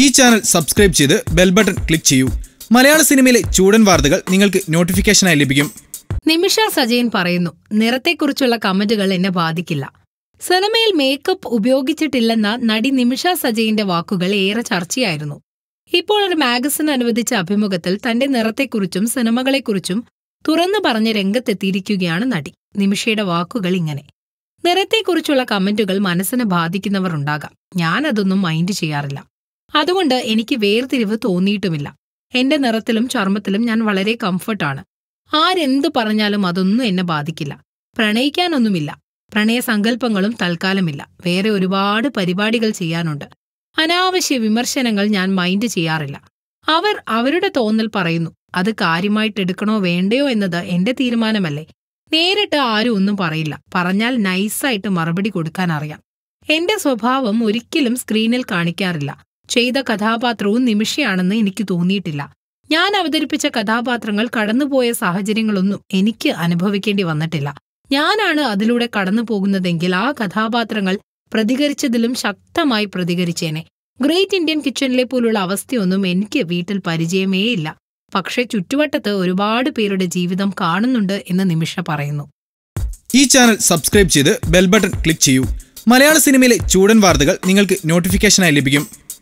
ഈ channel subscribe ചെയ്ത് bell button click ചെയ്യൂ മലയാള സിനിമയിലെ ചൂടൻ വാർത്തകൾ നിങ്ങൾക്ക് നോട്ടിഫിക്കേഷനായി ലഭിക്കും നിമിഷ സജയൻ പറയുന്നു നിറത്തെക്കുറിച്ചുള്ള കമന്റുകൾ എന്നെ ബാധിക്കില്ല സിനിമയിൽ മേക്കപ്പ് ഉപയോഗിച്ചിട്ടില്ലെന്ന നടി നിമിഷ സജയിന്റെ വാക്കുകൾ ഏറെ ചർച്ചയായിരുന്നു ഇപ്പോൾ ഒരു മാഗസിൻ അനുവദിച്ച അഭിമുഖത്തിൽ തന്റെ നിറത്തെക്കുറിച്ചും സിനിമകളെക്കുറിച്ചും തുറന്നു പറഞ്ഞ് രംഗത്തെത്തിയിരിക്കുകയാണ് നടി നിമിഷയുടെ വാക്കുകൾ ഇങ്ങനെ നിറത്തെക്കുറിച്ചുള്ള കമന്റുകൾ മനസ്സിനെ ബാധിക്കുന്നവർ ഉണ്ടാകാം ഞാനതൊന്നും മൈൻഡ് ചെയ്യാറില്ല അതുകൊണ്ട് എനിക്ക് വേർതിരിവ് തോന്നിയിട്ടുമില്ല എന്റെ നിറത്തിലും ചർമ്മത്തിലും ഞാൻ വളരെ കംഫർട്ടാണ് ആരെന്തു പറഞ്ഞാലും അതൊന്നും എന്നെ ബാധിക്കില്ല പ്രണയിക്കാനൊന്നുമില്ല പ്രണയസങ്കല്പങ്ങളും തൽക്കാലമില്ല വേറെ ഒരുപാട് പരിപാടികൾ ചെയ്യാനുണ്ട് അനാവശ്യ വിമർശനങ്ങൾ ഞാൻ മൈൻഡ് ചെയ്യാറില്ല അവർ അവരുടെ തോന്നൽ പറയുന്നു അത് കാര്യമായിട്ടെടുക്കണോ വേണ്ടയോ എന്നത് എന്റെ തീരുമാനമല്ലേ നേരിട്ട് ആരും ഒന്നും പറയില്ല പറഞ്ഞാൽ നൈസായിട്ട് മറുപടി കൊടുക്കാൻ അറിയാം എന്റെ സ്വഭാവം ഒരിക്കലും സ്ക്രീനിൽ കാണിക്കാറില്ല ചെയ്ത കഥാപാത്രവും നിമിഷയാണെന്ന് എനിക്ക് തോന്നിയിട്ടില്ല ഞാൻ അവതരിപ്പിച്ച കഥാപാത്രങ്ങൾ കടന്നുപോയ സാഹചര്യങ്ങളൊന്നും എനിക്ക് അനുഭവിക്കേണ്ടി വന്നിട്ടില്ല ഞാനാണ് അതിലൂടെ കടന്നു പോകുന്നതെങ്കിൽ ആ കഥാപാത്രങ്ങൾ പ്രതികരിച്ചതിലും ശക്തമായി പ്രതികരിച്ചേനെ ഗ്രേറ്റ് ഇന്ത്യൻ കിച്ചണിലെ പോലുള്ള അവസ്ഥയൊന്നും എനിക്ക് വീട്ടിൽ പരിചയമേയില്ല പക്ഷേ ചുറ്റുവട്ടത്ത് ഒരുപാട് പേരുടെ ജീവിതം കാണുന്നുണ്ട് എന്ന് നിമിഷ പറയുന്നു ഈ ചാനൽ സബ്സ്ക്രൈബ് ചെയ്ത് ബെൽ ബട്ടൺ ക്ലിക്ക് ചെയ്യൂ മലയാള സിനിമയിലെ ചൂടൻ വാർത്തകൾ നിങ്ങൾക്ക് നോട്ടിഫിക്കേഷനായി ലഭിക്കും